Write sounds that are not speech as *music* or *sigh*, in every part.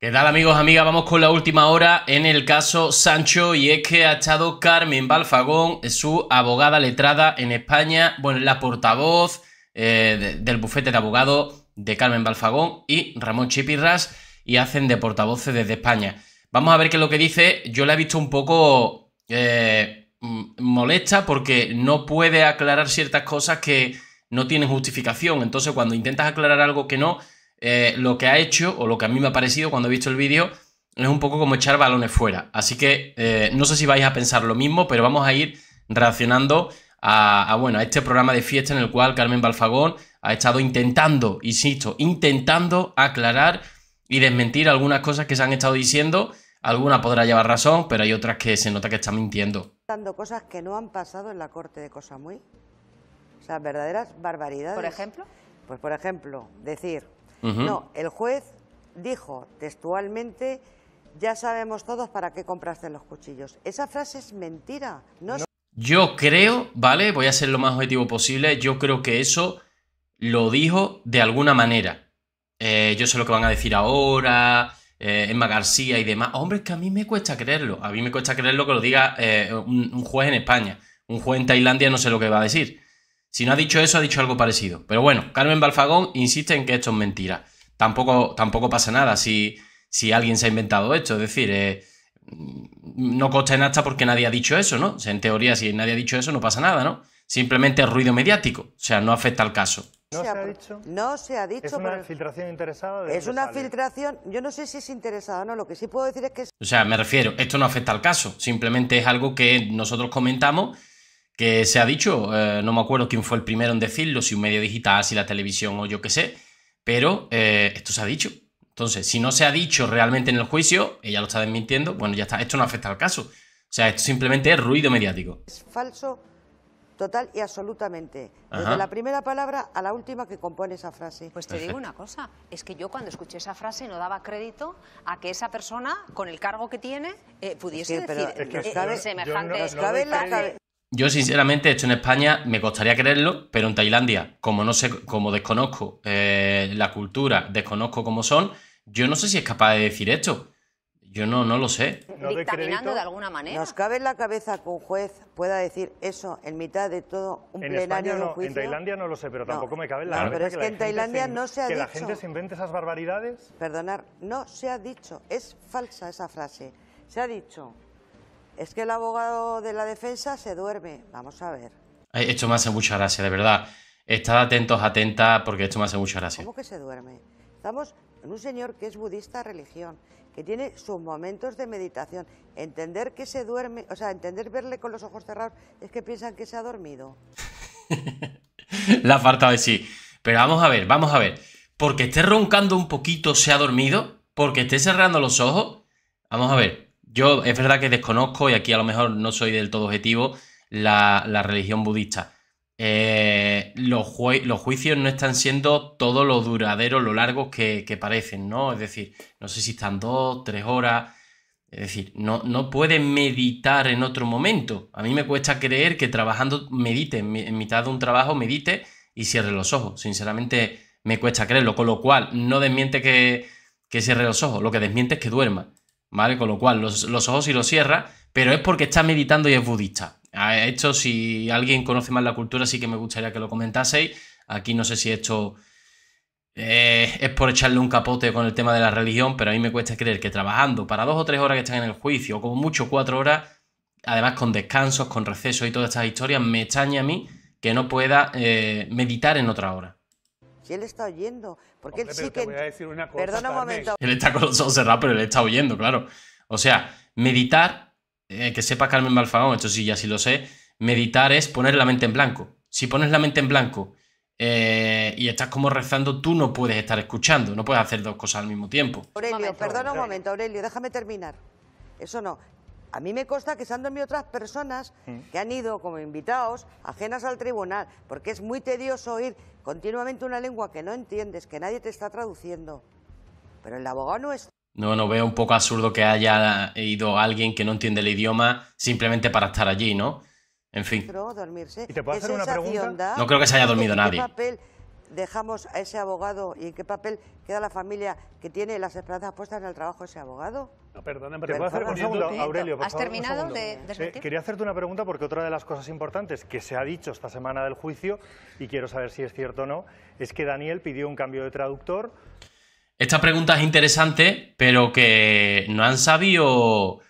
¿Qué tal amigos, amigas? Vamos con la última hora en el caso Sancho y es que ha estado Carmen Balfagón, su abogada letrada en España, bueno, la portavoz eh, del bufete de abogados de Carmen Balfagón y Ramón Chipirras y hacen de portavoces desde España. Vamos a ver qué es lo que dice. Yo la he visto un poco eh, molesta porque no puede aclarar ciertas cosas que no tienen justificación. Entonces cuando intentas aclarar algo que no, eh, lo que ha hecho o lo que a mí me ha parecido cuando he visto el vídeo es un poco como echar balones fuera. Así que eh, no sé si vais a pensar lo mismo, pero vamos a ir reaccionando a, bueno, a este programa de fiesta en el cual Carmen Balfagón ha estado intentando, insisto, intentando aclarar y desmentir algunas cosas que se han estado diciendo. Alguna podrá llevar razón, pero hay otras que se nota que está mintiendo. Dando cosas que no han pasado en la corte de Muy O sea, verdaderas barbaridades. ¿Por ejemplo? Pues, por ejemplo, decir no, el juez dijo textualmente, ya sabemos todos para qué compraste los cuchillos. Esa frase es mentira. No... Yo creo, ¿vale? Voy a ser lo más objetivo posible, yo creo que eso lo dijo de alguna manera. Eh, yo sé lo que van a decir ahora, eh, Emma García y demás. Hombre, es que a mí me cuesta creerlo. A mí me cuesta creerlo que lo diga eh, un, juez en España. Un juez en Tailandia no sé lo que va a decir. Si no ha dicho eso, ha dicho algo parecido. Pero bueno, Carmen Balfagón insiste en que esto es mentira. Tampoco, tampoco pasa nada si, si alguien se ha inventado esto. Es decir, eh, no consta en hasta porque nadie ha dicho eso, ¿no? en teoría, si nadie ha dicho eso, no pasa nada, ¿no? Simplemente es ruido mediático. O sea, no afecta al caso. No se ha dicho. No se ha dicho. Es una filtración interesada. es una filtración. Yo no sé si es interesada o no. Lo que sí puedo decir es que. O sea, me refiero, esto no afecta al caso. Simplemente es algo que nosotros comentamos que se ha dicho, eh, no me acuerdo quién fue el primero en decirlo, si un medio digital, si la televisión o yo qué sé, pero eh, esto se ha dicho. Entonces, si no se ha dicho realmente en el juicio, ella lo está desmintiendo, bueno, ya está, esto no afecta al caso. O sea, esto simplemente es ruido mediático. Es falso total y absolutamente. Desde la primera palabra a la última que compone esa frase. Pues te digo una cosa, es que yo cuando escuché esa frase no daba crédito a que esa persona, con el cargo que tiene, eh, pudiese decir es que, semejante... Yo sinceramente, esto en España me costaría creerlo, pero en Tailandia, como no sé, como desconozco eh, la cultura, desconozco cómo son, yo no sé si es capaz de decir esto. Yo no, no lo sé. No Dictaminando de alguna manera. Nos cabe en la cabeza que un juez pueda decir eso en mitad de todo un plenario de un juicio. en Tailandia no lo sé, pero tampoco me cabe en la cabeza. es que, en Tailandia no se ha dicho. ¿Que la gente se invente esas barbaridades? Perdonar, no se ha dicho. Es falsa esa frase. Se ha dicho es que el abogado de la defensa se duerme. Vamos a ver. Eh, esto me hace mucha gracia, de verdad. Estad atentos, atenta, porque esto me hace mucha gracia. ¿Cómo que se duerme? Estamos en un señor que es budista religión, que tiene sus momentos de meditación. Entender que se duerme, o sea, entender verle con los ojos cerrados es que piensan que se ha dormido. *laughs* La falta de sí. Pero vamos a ver, vamos a ver. Porque esté roncando un poquito, se ha dormido. Porque esté cerrando los ojos. Vamos a ver. Yo es verdad que desconozco, y aquí a lo mejor no soy del todo objetivo, la, religión budista. Eh, los, los, juicios no están siendo todo lo duradero, lo largos que, que, parecen, ¿no? Es decir, no sé si están dos, tres horas. Es decir, no, no pueden meditar en otro momento. A mí me cuesta creer que trabajando medite, en mitad de un trabajo medite y cierre los ojos. Sinceramente, me cuesta creerlo. Con lo cual, no desmiente que, que cierre los ojos. Lo que desmiente es que duerma. ¿vale? Con lo cual los, los ojos y los cierra, pero es porque está meditando y es budista. Ah, esto, si alguien conoce más la cultura, sí que me gustaría que lo comentaseis. Aquí no sé si esto eh, es por echarle un capote con el tema de la religión, pero a mí me cuesta creer que trabajando para dos o tres horas que están en el juicio, o como mucho cuatro horas, además con descansos, con recesos y todas estas historias, me extraña a mí que no pueda eh, meditar en otra hora él está oyendo. Porque él Perdona un momento. Él está con los ojos cerrados, pero él está oyendo, claro. O sea, meditar, eh, que sepa Carmen Balfagón, esto sí, ya sí lo sé. Meditar es poner la mente en blanco. Si pones la mente en blanco eh, y estás como rezando, tú no puedes estar escuchando, no puedes hacer dos cosas al mismo tiempo. Aurelio, perdona un momento, Aurelio, déjame terminar. Eso no, a mí me consta que se han dormido otras personas mm. que han ido como invitados ajenas al tribunal, porque es muy tedioso oír continuamente una lengua que no entiendes, que nadie te está traduciendo. Pero el abogado no es... No, no veo un poco absurdo que haya ido alguien que no entiende el idioma simplemente para estar allí, ¿no? En fin. te puedo hacer una pregunta? No creo que se haya dormido nadie dejamos a ese abogado y en qué papel queda la familia que tiene las esperanzas puestas en el trabajo de ese abogado? No, puedo hacer un segundo, Aurelio, ¿Has terminado de Quería hacerte una pregunta porque otra de las cosas importantes que se ha dicho esta semana del juicio, y quiero saber si es cierto o no, es que Daniel pidió un cambio de traductor. Esta pregunta es interesante, pero que no han sabido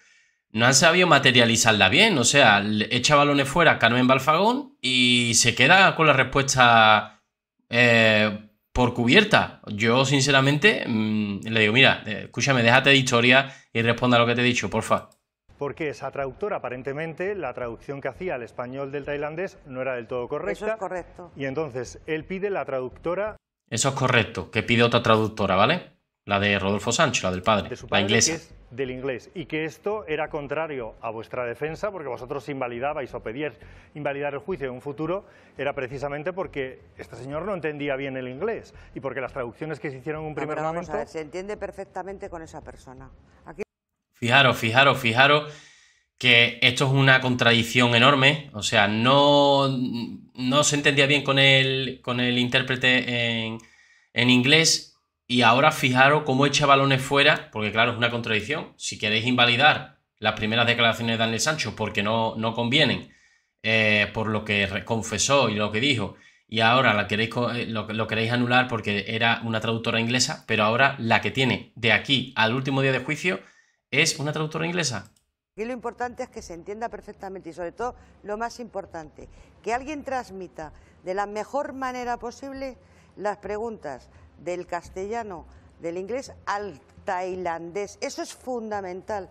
no han sabido materializarla bien. O sea, echa balones fuera Carmen Balfagón y se queda con la respuesta eh, por cubierta. Yo, sinceramente, mm, le digo, mira, eh, escúchame, déjate de historia y responda a lo que te he dicho, porfa. Porque esa traductora, aparentemente, la traducción que hacía al español del tailandés no era del todo correcta. Eso es correcto. Y entonces él pide la traductora. Eso es correcto, que pide otra traductora, ¿vale? la de Rodolfo Sánchez, la del padre, la inglesa. del inglés y que esto era contrario a vuestra defensa porque vosotros invalidabais o pedíais invalidar el juicio en un futuro era precisamente porque este señor no entendía bien el inglés y porque las traducciones que se hicieron en un primer momento... se entiende perfectamente con esa persona. Fijaros, fijaros, fijaros que esto es una contradicción enorme, o sea, no, no se entendía bien con el, con el intérprete en, en inglés y ahora fijaros cómo echa balones fuera, porque claro, es una contradicción. Si queréis invalidar las primeras declaraciones de Daniel Sancho porque no, no convienen eh, por lo que confesó y lo que dijo, y ahora la queréis, eh, lo, lo, queréis anular porque era una traductora inglesa, pero ahora la que tiene de aquí al último día de juicio es una traductora inglesa. Y lo importante es que se entienda perfectamente y sobre todo lo más importante, que alguien transmita de la mejor manera posible las preguntas, del castellano, del inglés al tailandés. Eso es fundamental.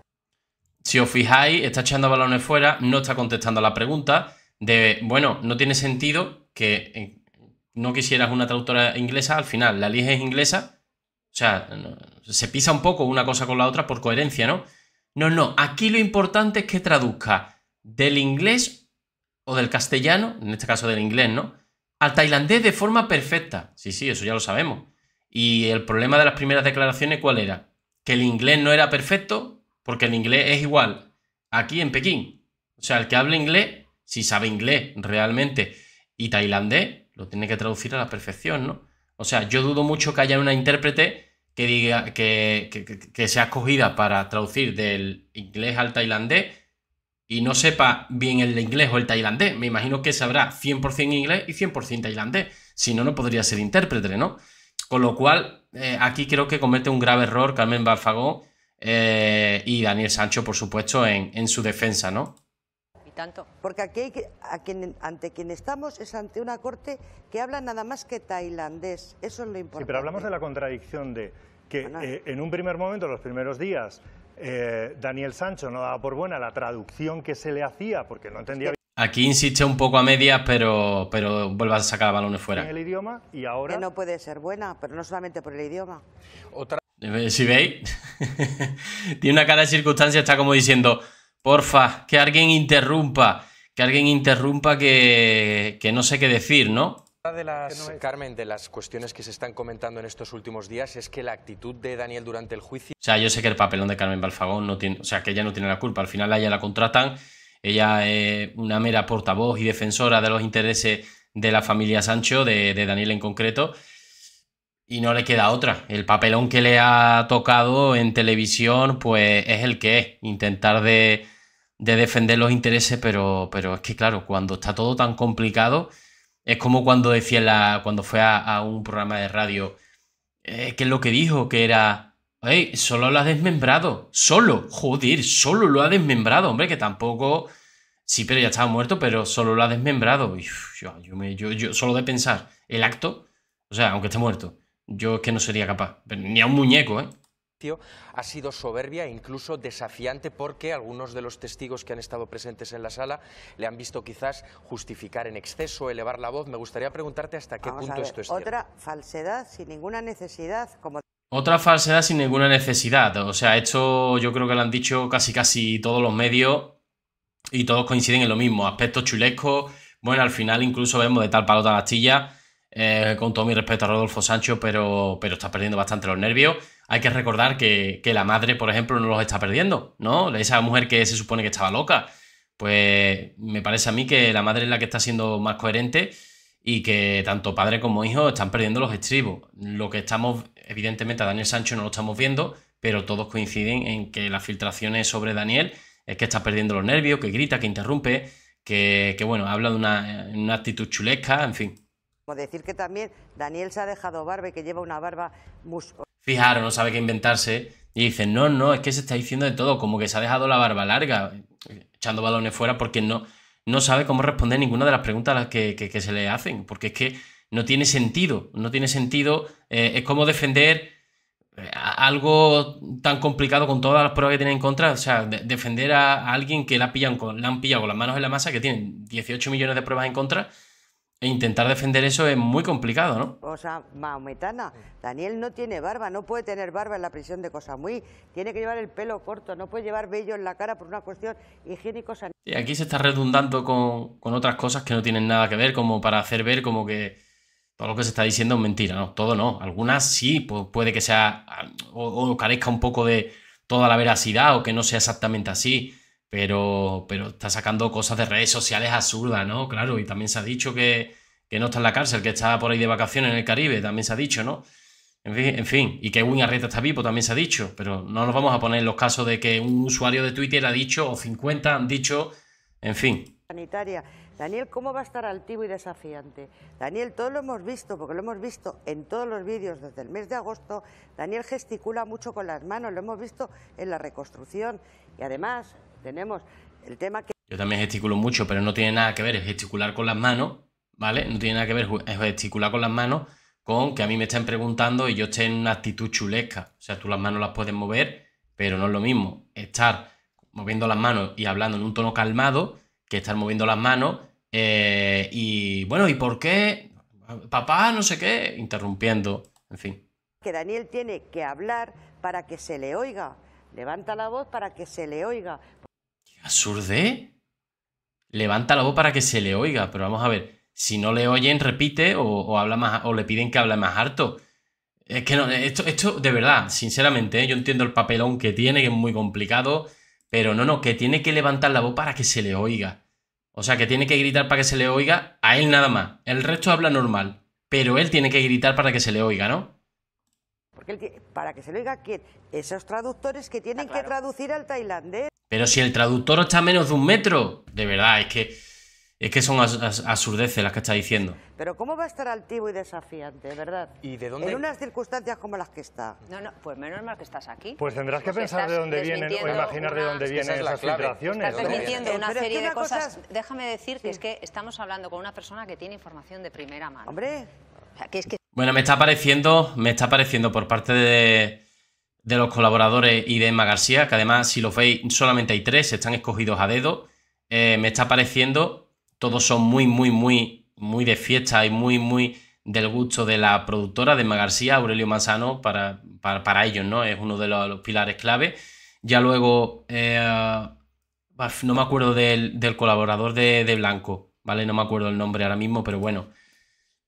Si os fijáis, está echando balones fuera, no está contestando a la pregunta de, bueno, no tiene sentido que eh, no quisieras una traductora inglesa, al final la es inglesa, o sea, se pisa un poco una cosa con la otra por coherencia, ¿no? No, no, aquí lo importante es que traduzca del inglés o del castellano, en este caso del inglés, ¿no? Al tailandés de forma perfecta. Sí, sí, eso ya lo sabemos. Y el problema de las primeras declaraciones, ¿cuál era? Que el inglés no era perfecto, porque el inglés es igual aquí en Pekín. O sea, el que habla inglés, si sabe inglés realmente y tailandés, lo tiene que traducir a la perfección, ¿no? O sea, yo dudo mucho que haya una intérprete que diga que, que sea escogida para traducir del inglés al tailandés y no sepa bien el inglés o el tailandés. Me imagino que sabrá 100% inglés y 100% tailandés. Si no, no podría ser intérprete, ¿no? Con lo cual, eh, aquí creo que comete un grave error Carmen Balfagó eh, y Daniel Sancho, por supuesto, en, su defensa, ¿no? Y tanto. Porque aquí a quien, ante quien estamos es ante una corte que habla nada más que tailandés. Eso es lo importante. Sí, pero hablamos de la contradicción de que eh, en un primer momento, los primeros días, Daniel Sancho no daba por buena la traducción que se le hacía porque no entendía Aquí insiste un poco a medias, pero, pero vuelve a sacar balones fuera. El idioma y ahora... Que no puede ser buena, pero no solamente por el idioma. Otra... Eh, si veis, *laughs* tiene una cara de circunstancia, está como diciendo, porfa, que alguien interrumpa, que alguien interrumpa que, que no sé qué decir, ¿no? de las, Carmen, de las cuestiones que se están comentando en estos últimos días es que la actitud de Daniel durante el juicio... O sea, yo sé que el papelón de Carmen Balfagón no tiene... O sea, que ella no tiene la culpa. Al final a ella la contratan ella es una mera portavoz y defensora de los intereses de la familia Sancho, de, Daniel en concreto, y no le queda otra. El papelón que le ha tocado en televisión, pues es el que es, intentar de, defender los intereses, pero, pero es que claro, cuando está todo tan complicado, es como cuando decía la, cuando fue a, un programa de radio, eh, ¿qué es lo que dijo? Que era solo lo ha desmembrado. Solo. Joder, solo lo ha desmembrado. Hombre, que tampoco. Sí, pero ya estaba muerto, pero solo lo ha desmembrado. yo, solo de pensar el acto, o sea, aunque esté muerto, yo es que no sería capaz. ni a un muñeco, ¿eh? ha sido soberbia e incluso desafiante porque algunos de los testigos que han estado presentes en la sala le han visto quizás justificar en exceso, elevar la voz. Me gustaría preguntarte hasta qué punto esto es otra Otra falsedad sin ninguna necesidad, como otra falsedad sin ninguna necesidad. O sea, esto yo creo que lo han dicho casi casi todos los medios y todos coinciden en lo mismo. Aspectos chulescos. Bueno, al final incluso vemos de tal palo la astilla. Eh, con todo mi respeto a Rodolfo Sancho, pero, pero está perdiendo bastante los nervios. Hay que recordar que, que la madre, por ejemplo, no los está perdiendo, ¿no? Esa mujer que se supone que estaba loca. Pues me parece a mí que la madre es la que está siendo más coherente y que tanto padre como hijo están perdiendo los estribos. Lo que estamos evidentemente a Daniel Sancho no lo estamos viendo, pero todos coinciden en que las filtraciones sobre Daniel es que está perdiendo los nervios, que grita, que interrumpe, que, bueno, habla de eh, una, actitud chulesca, en fin. Como decir que también Daniel se ha dejado barba y que lleva una barba mus... Fijaros, no sabe qué inventarse. Y dicen, no, no, es que se está diciendo de todo, como que se ha dejado la barba larga, echando balones fuera porque no, no sabe cómo responder ninguna de las preguntas que, que se le hacen. Porque es que no tiene sentido, no tiene sentido. Eh, es como defender eh, algo tan complicado con todas las pruebas que tiene en contra, o sea, defender a, alguien que la, pillan con, la han pillado con las manos en la masa, que tienen 18 millones de pruebas en contra, e intentar defender eso es muy complicado, ¿no? O sea, maometana. Daniel no tiene barba, no puede tener barba en la prisión de Cosa muy Tiene que llevar el pelo corto, no puede llevar vello en la cara por una cuestión higiénico-sanitaria. Y aquí se está redundando con otras cosas que no tienen nada que ver, como para hacer ver como que todo lo que se está diciendo es mentira, ¿no? Todo no. Algunas sí, pues puede que sea o, carezca un poco de toda la veracidad o que no sea exactamente así, pero, pero está sacando cosas de redes sociales absurdas, ¿no? Claro, y también se ha dicho que, no está en la cárcel, que está por ahí de vacaciones en el Caribe, también se ha dicho, ¿no? En fin, y que Win está vivo, también se ha dicho, pero no nos vamos a poner en los casos de que un usuario de Twitter ha dicho o 50 han dicho, en fin. Daniel, ¿cómo va a estar altivo y desafiante? Daniel, todo lo hemos visto, porque lo hemos visto en todos los vídeos desde el mes de agosto. Daniel gesticula mucho con las manos, lo hemos visto en la reconstrucción. Y además tenemos el tema que... Yo también gesticulo mucho, pero no tiene nada que ver gesticular con las manos, ¿vale? No tiene nada que ver gesticular con las manos con que a mí me estén preguntando y yo esté en una actitud chulesca. O sea, tú las manos las puedes mover, pero no es lo mismo estar moviendo las manos y hablando en un tono calmado que estar moviendo las manos eh, y bueno, ¿y por qué? Papá, no sé qué, interrumpiendo, en fin. Que Daniel tiene que hablar para que se le oiga. Levanta la voz para que se le oiga. ¿Absurde? Levanta la voz para que se le oiga, pero vamos a ver, si no le oyen, repite o, habla más, o le piden que hable más harto. Es que no, esto, esto de verdad, sinceramente, ¿eh? yo entiendo el papelón que tiene, que es muy complicado, pero no, no, que tiene que levantar la voz para que se le oiga. O sea, que tiene que gritar para que se le oiga a él nada más. El resto habla normal. Pero él tiene que gritar para que se le oiga, ¿no? Porque para que se le oiga que esos traductores que tienen ah, que traducir al tailandés. Pero si el traductor está menos de un metro. De verdad, es que. Es que son absurdeces las que está diciendo. Pero ¿cómo va a estar altivo y desafiante, verdad? ¿Y de dónde? En unas circunstancias como las que está. No, no, pues menos mal que estás aquí. Pues tendrás que pensar de dónde vienen o imaginar de dónde vienen esas filtraciones. Estás permitiendo una serie de cosas... Déjame decir que es que estamos hablando con una persona que tiene información de primera mano. ¡Hombre! es que... Bueno, me está pareciendo, me está pareciendo por parte de, los colaboradores y de Emma García, que además, si lo veis, solamente hay tres, están escogidos a dedo. Eh, me está pareciendo todos son muy, muy, muy, muy de fiesta y muy, muy del gusto de la productora de Emma García, Aurelio Manzano, para, para, ellos, ¿no? Es uno de los, pilares clave. Ya luego, eh, no me acuerdo del, colaborador de, Blanco, ¿vale? No me acuerdo el nombre ahora mismo, pero bueno.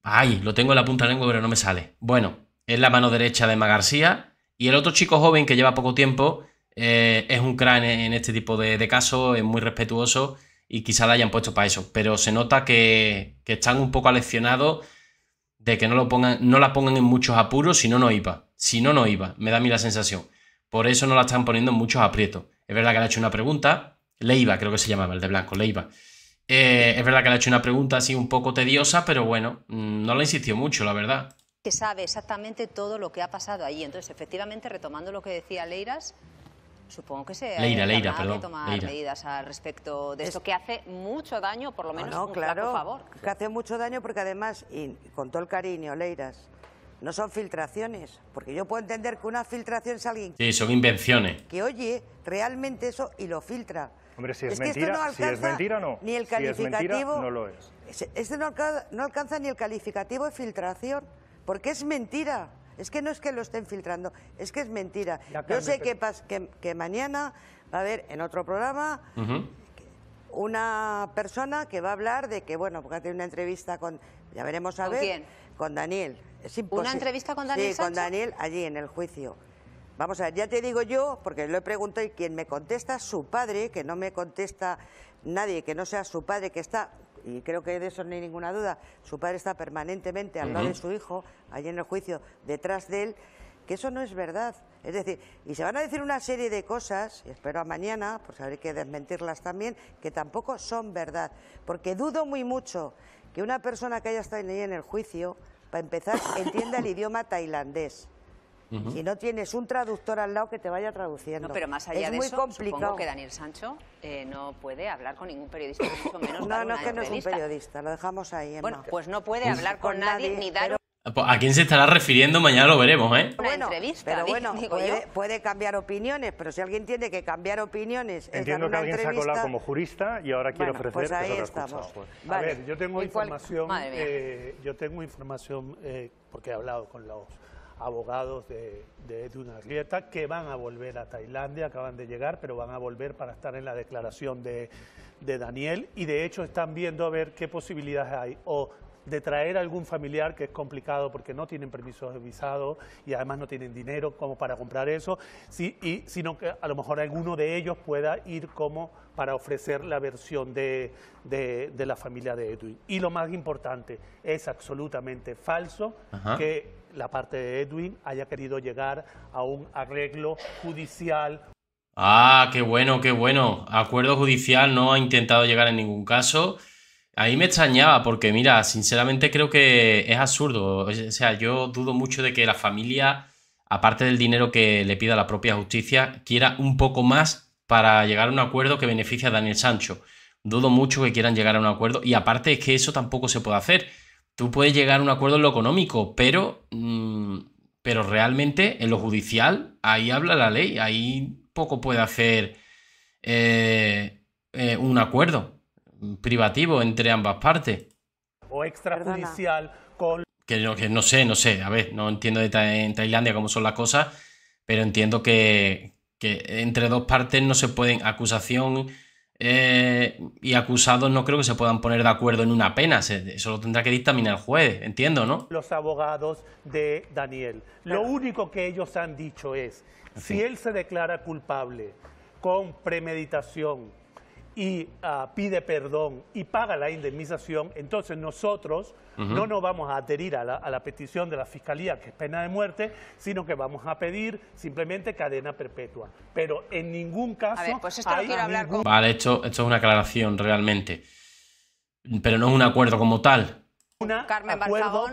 Ay, lo tengo en la punta de lengua, pero no me sale. Bueno, es la mano derecha de Emma García. Y el otro chico joven que lleva poco tiempo eh, es un crán en, este tipo de, de casos, es muy respetuoso y quizá la hayan puesto para eso, pero se nota que, están un poco aleccionados de que no, lo pongan, no la pongan en muchos apuros, si no, no iba. Si no, no iba. Me da a mí la sensación. Por eso no la están poniendo en muchos aprietos. Es verdad que le ha hecho una pregunta. Leiva, creo que se llamaba, el de blanco, Leiva. Eh, es verdad que le ha hecho una pregunta así un poco tediosa, pero bueno, mm, no la insistió mucho, la verdad. Que sabe exactamente todo lo que ha pasado ahí. Entonces, efectivamente, retomando lo que decía Leiras, Supongo que se Leira, Leira, perdón, tomar medidas al respecto de esto, que hace mucho daño, por lo menos, no, un claro, por favor. que hace mucho daño porque además, y con todo el cariño, Leiras, no son filtraciones, porque yo puedo entender que una filtración es alguien... Sí, son invenciones. Que oye realmente eso y lo filtra. Hombre, si es, mentira, si es mentira, no. Ni el calificativo... no lo es. Este alcanza, no alcanza ni el calificativo de filtración, porque es mentira. Es que no es que lo estén filtrando, es que es mentira. Yo sé que, que, mañana va a haber en otro programa una persona que va a hablar de que, bueno, porque tiene una entrevista con, ya veremos a ver, con Daniel. ¿Una entrevista con Daniel? Sí, con Daniel allí en el juicio. Vamos a ver, ya te digo yo, porque lo he preguntado y quien me contesta, su padre, que no me contesta nadie que no sea su padre, que está y creo que de eso no hay ninguna duda, su padre está permanentemente al lado de su hijo, allí en el juicio, detrás de él, que eso no es verdad. Es decir, y se van a decir una serie de cosas, y espero a mañana, pues habré que desmentirlas también, que tampoco son verdad. Porque dudo muy mucho que una persona que haya estado ahí en el juicio, para empezar, entienda el *coughs* idioma tailandés. Si no tienes un traductor al lado que te vaya traduciendo. pero más allá es muy complicado. supongo que Daniel Sancho eh, no puede hablar con ningún periodista, menos No, no es que no es un periodista, lo dejamos ahí. En bueno, pues no puede hablar con, nadie, ni dar... Ah, pues, ¿A quién se estará refiriendo? Mañana lo veremos, ¿eh? bueno, pero bueno, puede, cambiar opiniones, pero si alguien tiene que cambiar opiniones... Entiendo que alguien se ha colado como jurista y ahora quiero pues ofrecer... Pues ahí estamos. A ver, yo tengo información, eh, yo tengo información eh, porque he hablado con los abogados de, Edwin Arrieta que van a volver a Tailandia, acaban de llegar, pero van a volver para estar en la declaración de, Daniel y de hecho están viendo a ver qué posibilidades hay o de traer algún familiar que es complicado porque no tienen permisos de visado y además no tienen dinero como para comprar eso, sí, y, sino que a lo mejor alguno de ellos pueda ir como para ofrecer la versión de, la familia de Edwin. Y lo más importante, es absolutamente falso que la parte de Edwin haya querido llegar a un arreglo judicial. Ah, qué bueno, qué bueno. Acuerdo judicial no ha intentado llegar en ningún caso. Ahí me extrañaba porque, mira, sinceramente creo que es absurdo. O sea, yo dudo mucho de que la familia, aparte del dinero que le pida la propia justicia, quiera un poco más para llegar a un acuerdo que beneficie a Daniel Sancho. Dudo mucho que quieran llegar a un acuerdo y aparte es que eso tampoco se puede hacer tú puedes llegar a un acuerdo en lo económico, pero, mm, pero realmente en lo judicial ahí habla la ley, ahí poco puede hacer eh, eh, un acuerdo privativo entre ambas partes. O extrajudicial con... Que no, sé, no sé, a ver, no entiendo en Tailandia cómo son las cosas, pero entiendo que, que entre dos partes no se pueden acusación eh, y acusados no creo que se puedan poner de acuerdo en una pena, eso lo tendrá que dictaminar el juez, entiendo, ¿no? Los abogados de Daniel. Lo único que ellos han dicho es, si él se declara culpable con premeditación, y ah, pide perdón y paga la indemnización, entonces nosotros no nos vamos a adherir a la, petición de la Fiscalía, que es pena de muerte, sino que vamos a pedir simplemente cadena perpetua. Pero en ningún caso... esto Vale, esto, es una aclaración realmente, pero no es un acuerdo como tal. Una acuerdo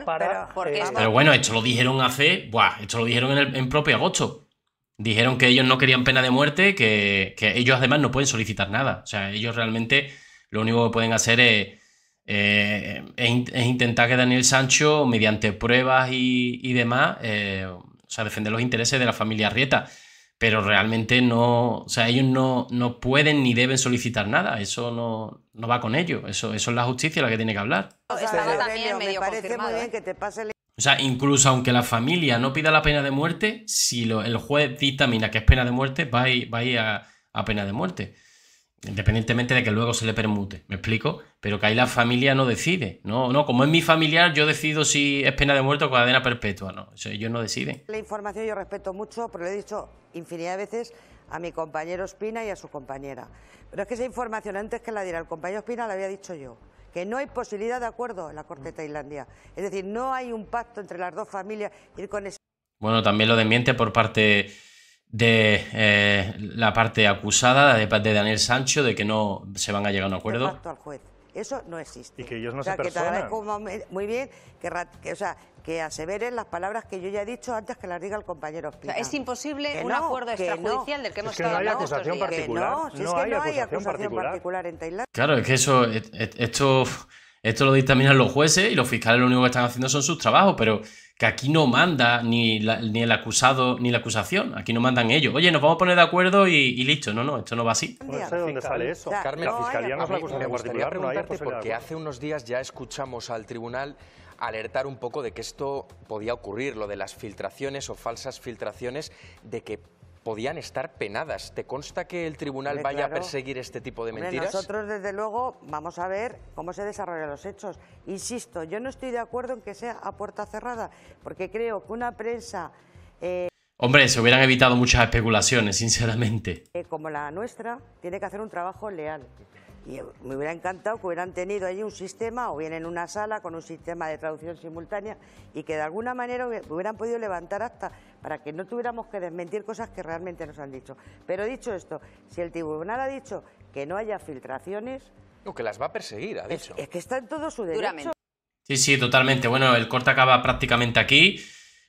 eh, pero, bueno, esto lo dijeron hace... Buah, esto lo dijeron en, el, en propio agosto. Dijeron que ellos no querían pena de muerte, que, ellos además no pueden solicitar nada. O sea, ellos realmente lo único que pueden hacer es, eh, intentar que Daniel Sancho, mediante pruebas y, demás, eh, o sea, defender los intereses de la familia Rieta. Pero realmente no, o sea, ellos no, pueden ni deben solicitar nada. Eso no, va con ellos. Eso, eso es la justicia la que tiene que hablar. O sea, incluso aunque la familia no pida la pena de muerte, si el juez dictamina que es pena de muerte, va a ir, a, pena de muerte. Independientemente de que luego se le permute, ¿me explico? Pero que ahí la familia no decide. No, no, como es mi familiar, yo decido si es pena de muerte o cadena perpetua. No, ellos no deciden. La información yo respeto mucho, pero lo he dicho infinidad de veces a mi compañero Espina y a su compañera. Pero es que esa información antes que la diera el compañero Espina la había dicho yo que no hay posibilidad de acuerdo en la Corte de mm. Tailandia. Es decir, no hay un pacto entre las dos familias. Ir con Bueno, también lo desmiente por parte de eh, la parte acusada, de, de Daniel Sancho, de que no se van a llegar a un acuerdo. al juez. Eso no existe. Y que ellos no o sea, que te como... muy bien que, o sea, que aseveren las palabras que yo ya he dicho antes que las diga el compañero es imposible un acuerdo extrajudicial del que hemos que estado no hablando no, si es que no hay acusación particular. particular en Tailandia. Claro, es que eso, esto, esto lo dictaminan los jueces y los fiscales lo único que están haciendo son sus trabajos, pero que aquí no manda ni, ni el acusado ni la acusación, aquí no mandan ellos. Oye, nos vamos a poner de acuerdo y, listo. No, no, esto no va así. Pues sale eso. Carmen, me gustaría fiscalía porque hace unos días ya escuchamos al tribunal alertar un poco de que esto podía ocurrir, lo de las filtraciones o falsas filtraciones, de que podían estar penadas. ¿Te consta que el tribunal vaya a perseguir este tipo de mentiras? nosotros, desde luego, vamos a ver cómo se desarrollan los hechos. Insisto, yo no estoy de acuerdo en que sea a puerta cerrada, porque creo que una prensa... Eh, Hombre, se hubieran evitado muchas especulaciones, sinceramente. Eh, como la nuestra, tiene que hacer un trabajo leal. Y me hubiera encantado que hubieran tenido allí un sistema, o bien en una sala con un sistema de traducción simultánea, y que de alguna manera hubieran podido levantar hasta para que no tuviéramos que desmentir cosas que realmente nos han dicho. Pero dicho esto, si el tribunal ha dicho que no haya filtraciones... O que las va a perseguir, ha dicho. Es, que está en todo su derecho. Sí, sí, totalmente. Bueno, el corte acaba prácticamente aquí.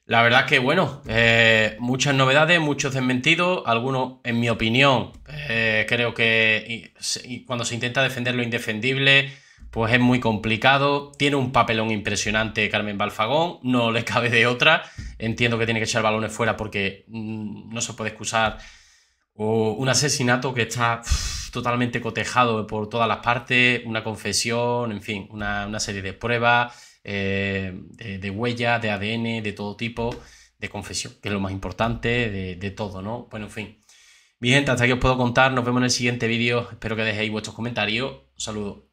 La verdad que, bueno, eh, muchas novedades, muchos desmentidos, algunos, en mi opinión, eh, creo que cuando se intenta defender lo indefendible, pues es muy complicado. Tiene un papelón impresionante Carmen Balfagón, no le cabe de otra. Entiendo que tiene que echar balones fuera porque mm, no se puede excusar un asesinato que está totalmente cotejado por todas las partes, una confesión, en fin, una serie de pruebas eh, de, huellas, huella, de ADN, de todo tipo, de confesión, que es lo más importante de, todo, ¿no? Bueno, en fin. bien, hasta aquí os puedo contar. Nos vemos en el siguiente vídeo. Espero que dejéis vuestros comentarios. Un saludo.